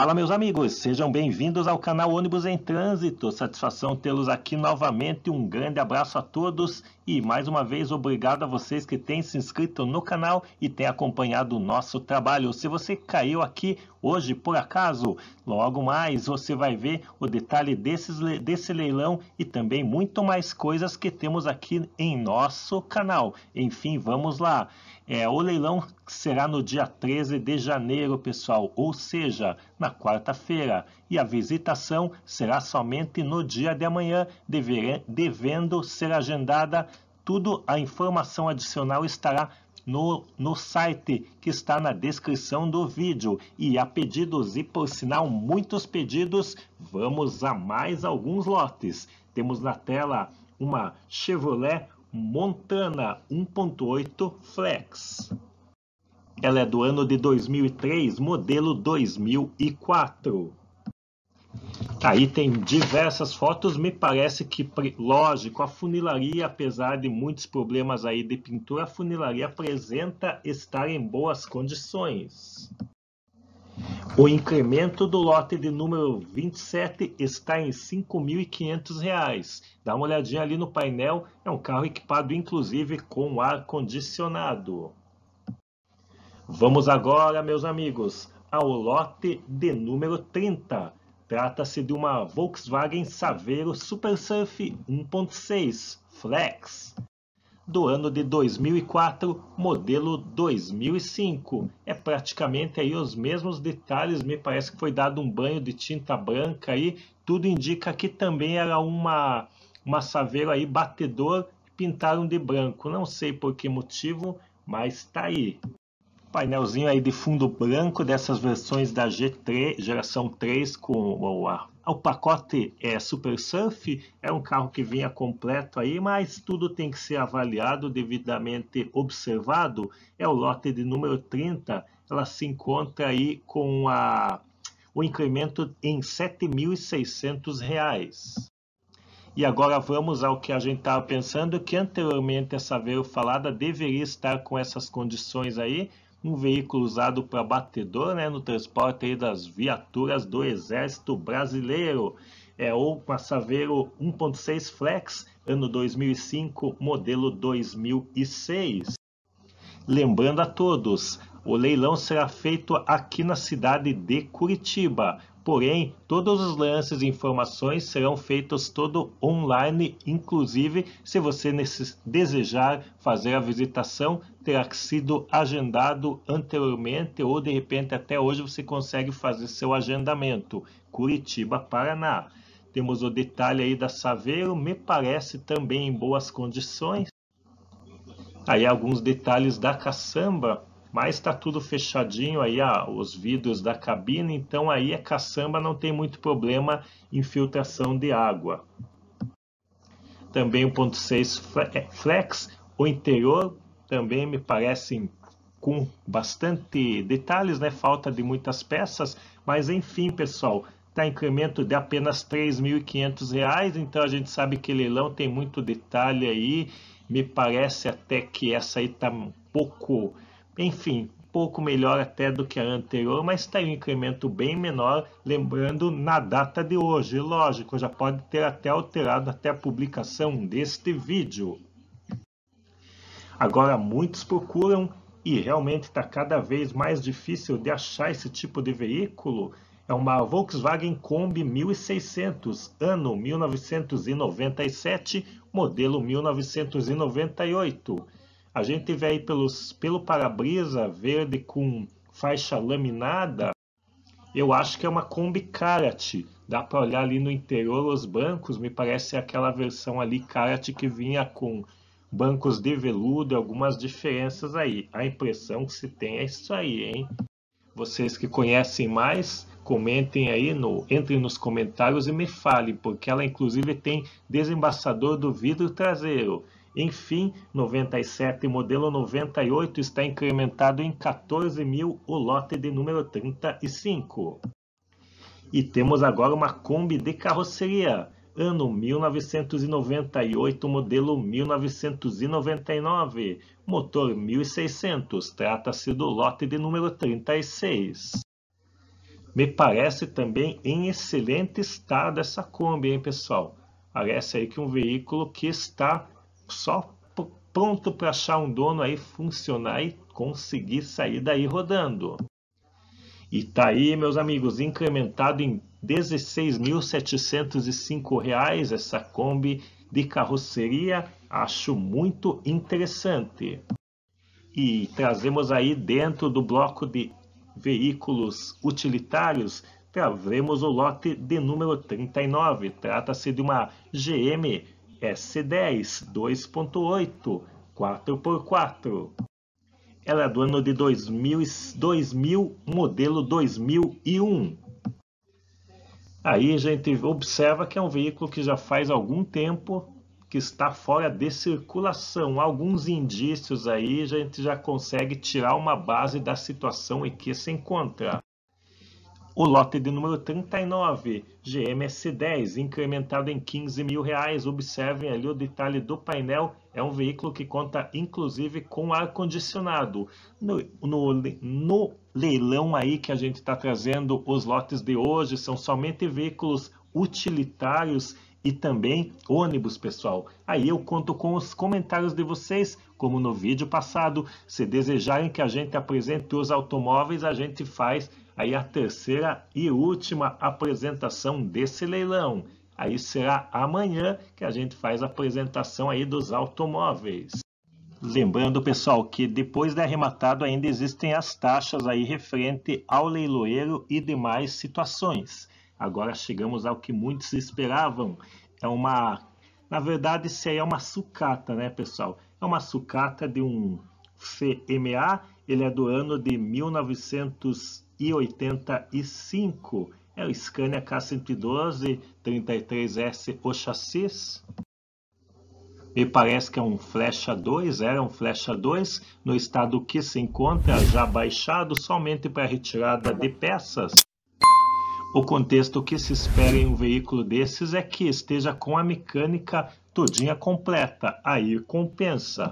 Fala, meus amigos, sejam bem-vindos ao canal Ônibus em Trânsito. Satisfação tê-los aqui novamente. Um grande abraço a todos e mais uma vez obrigado a vocês que têm se inscrito no canal e têm acompanhado o nosso trabalho. Se você caiu aqui hoje por acaso, logo mais você vai ver o detalhe desses, desse leilão e também muito mais coisas que temos aqui em nosso canal. Enfim, vamos lá. É, o leilão será no dia 13 de janeiro, pessoal, ou seja, na quarta-feira. E a visitação será somente no dia de amanhã, dever, devendo ser agendada. Tudo a informação adicional estará no, no site que está na descrição do vídeo. E há pedidos, e por sinal, muitos pedidos. Vamos a mais alguns lotes. Temos na tela uma Chevrolet Montana 1.8 Flex. Ela é do ano de 2003, modelo 2004. Aí tá, tem diversas fotos, me parece que, lógico, a funilaria, apesar de muitos problemas aí de pintura, a funilaria apresenta estar em boas condições. O incremento do lote de número 27 está em R$ 5.500. Dá uma olhadinha ali no painel, é um carro equipado inclusive com ar condicionado. Vamos agora, meus amigos, ao lote de número 30. Trata-se de uma Volkswagen Saveiro Super Surf 1.6 Flex do ano de 2004, modelo 2005. É praticamente aí os mesmos detalhes, me parece que foi dado um banho de tinta branca aí, tudo indica que também era uma, uma saveira aí batedor, pintaram de branco, não sei por que motivo, mas tá aí. Painelzinho aí de fundo branco dessas versões da G3, geração 3 com a o pacote é Super Surf, é um carro que vinha completo aí, mas tudo tem que ser avaliado, devidamente observado. É o lote de número 30, ela se encontra aí com a, o incremento em R$ 7.600. E agora vamos ao que a gente estava pensando, que anteriormente essa veio falada deveria estar com essas condições aí, um veículo usado para batedor né, no transporte das viaturas do Exército Brasileiro. É o Passaveiro 1.6 Flex, ano 2005, modelo 2006. Lembrando a todos, o leilão será feito aqui na cidade de Curitiba. Porém, todos os lances e informações serão feitos todo online, inclusive se você desejar fazer a visitação, terá sido agendado anteriormente ou de repente até hoje você consegue fazer seu agendamento. Curitiba, Paraná. Temos o detalhe aí da Saveiro, me parece também em boas condições. Aí alguns detalhes da caçamba, mas está tudo fechadinho aí, ah, os vidros da cabine, então aí a é caçamba não tem muito problema em filtração de água. Também o ponto 6 é, flex, o interior também me parece com bastante detalhes, né? falta de muitas peças, mas enfim, pessoal, está incremento de apenas R$ 3.500, então a gente sabe que leilão tem muito detalhe aí, me parece até que essa aí está um pouco enfim, pouco melhor até do que a anterior, mas tem tá um incremento bem menor, lembrando na data de hoje. Lógico, já pode ter até alterado até a publicação deste vídeo. Agora muitos procuram e realmente está cada vez mais difícil de achar esse tipo de veículo. É uma Volkswagen Kombi 1600, ano 1997, modelo 1998 a gente tiver aí pelos, pelo para-brisa verde com faixa laminada. Eu acho que é uma Kombi Karate. Dá para olhar ali no interior os bancos. Me parece aquela versão ali Karate que vinha com bancos de veludo e algumas diferenças aí. A impressão que se tem é isso aí, hein? Vocês que conhecem mais, comentem aí, no, entrem nos comentários e me falem, porque ela inclusive tem desembaçador do vidro traseiro. Enfim, 97 e modelo 98 está incrementado em 14 mil o lote de número 35. E temos agora uma Kombi de carroceria, ano 1998, modelo 1999, motor 1600, trata-se do lote de número 36. Me parece também em excelente estado essa Kombi, hein, pessoal? Parece aí que um veículo que está só pronto para achar um dono aí funcionar e conseguir sair daí rodando. E tá aí, meus amigos, incrementado em R$ 16.705 essa Kombi de carroceria. Acho muito interessante. E trazemos aí dentro do bloco de veículos utilitários, trazemos o lote de número 39. Trata-se de uma GM S10 2.8 4x4. Ela é do ano de 2000, 2000 modelo 2001. Aí a gente observa que é um veículo que já faz algum tempo que está fora de circulação. Alguns indícios aí a gente já consegue tirar uma base da situação em que se encontra. O lote de número 39, gms 10 incrementado em 15 mil reais. Observem ali o detalhe do painel. É um veículo que conta inclusive com ar-condicionado. No, no, no leilão aí que a gente está trazendo, os lotes de hoje são somente veículos utilitários e também ônibus, pessoal. Aí eu conto com os comentários de vocês, como no vídeo passado. Se desejarem que a gente apresente os automóveis, a gente faz Aí a terceira e última apresentação desse leilão. Aí será amanhã que a gente faz a apresentação aí dos automóveis. Lembrando, pessoal, que depois de arrematado ainda existem as taxas aí referente ao leiloeiro e demais situações. Agora chegamos ao que muitos esperavam. É uma, na verdade, isso aí é uma sucata, né, pessoal? É uma sucata de um CMA, ele é do ano de 1930 e 85. É o Scania K112 33S o chassis. Me parece que é um Flecha 2, era é um Flecha 2, no estado que se encontra já baixado somente para retirada de peças. O contexto que se espera em um veículo desses é que esteja com a mecânica todinha completa, aí compensa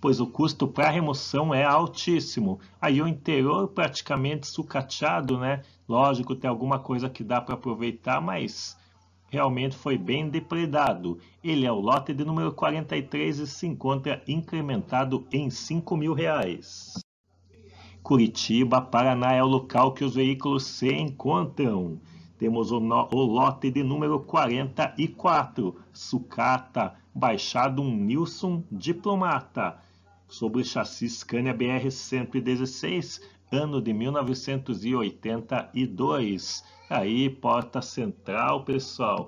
pois o custo para remoção é altíssimo. Aí o interior praticamente sucateado, né? Lógico, tem alguma coisa que dá para aproveitar, mas realmente foi bem depredado. Ele é o lote de número 43 e se encontra incrementado em 5 mil reais. Curitiba, Paraná é o local que os veículos se encontram. Temos o, no, o lote de número 44, sucata, baixado um Nilson Diplomata sobre o chassi Scania BR-116, ano de 1982. Aí, porta central, pessoal.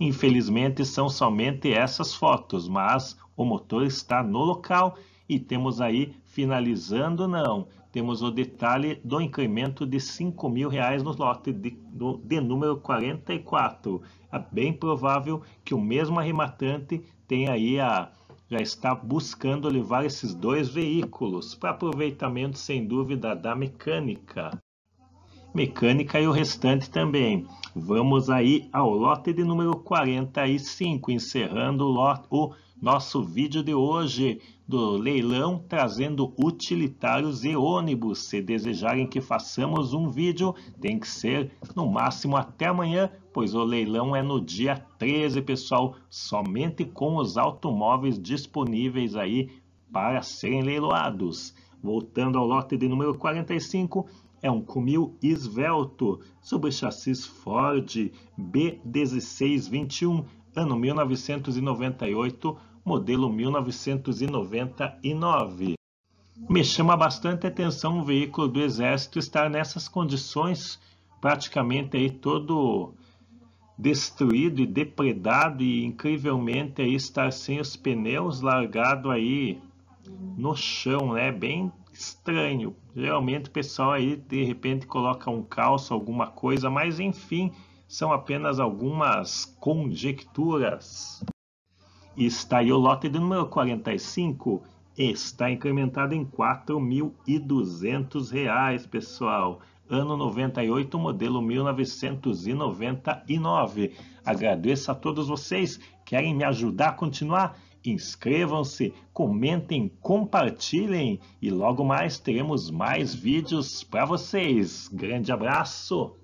Infelizmente, são somente essas fotos, mas o motor está no local e temos aí, finalizando não, temos o detalhe do incremento de R$ mil reais no lote de, do, de número 44. É bem provável que o mesmo arrematante tenha aí a já está buscando levar esses dois veículos para aproveitamento, sem dúvida, da mecânica. Mecânica e o restante também. Vamos aí ao lote de número 45, encerrando o lote. O nosso vídeo de hoje do leilão trazendo utilitários e ônibus. Se desejarem que façamos um vídeo, tem que ser no máximo até amanhã, pois o leilão é no dia 13, pessoal, somente com os automóveis disponíveis aí para serem leiloados. Voltando ao lote de número 45, é um Cumil esvelto sobre chassis Ford B1621 ano 1998, modelo 1999. Me chama bastante atenção um veículo do Exército estar nessas condições, praticamente aí todo destruído e depredado e incrivelmente aí estar sem os pneus largado aí no chão, né? Bem estranho. Geralmente o pessoal aí de repente coloca um calço, alguma coisa, mas enfim, são apenas algumas conjecturas. Está aí o lote de número 45, está incrementado em R$ 4.200, pessoal. Ano 98, modelo 1999. Agradeço a todos vocês. Querem me ajudar a continuar? Inscrevam-se, comentem, compartilhem e logo mais teremos mais vídeos para vocês. Grande abraço!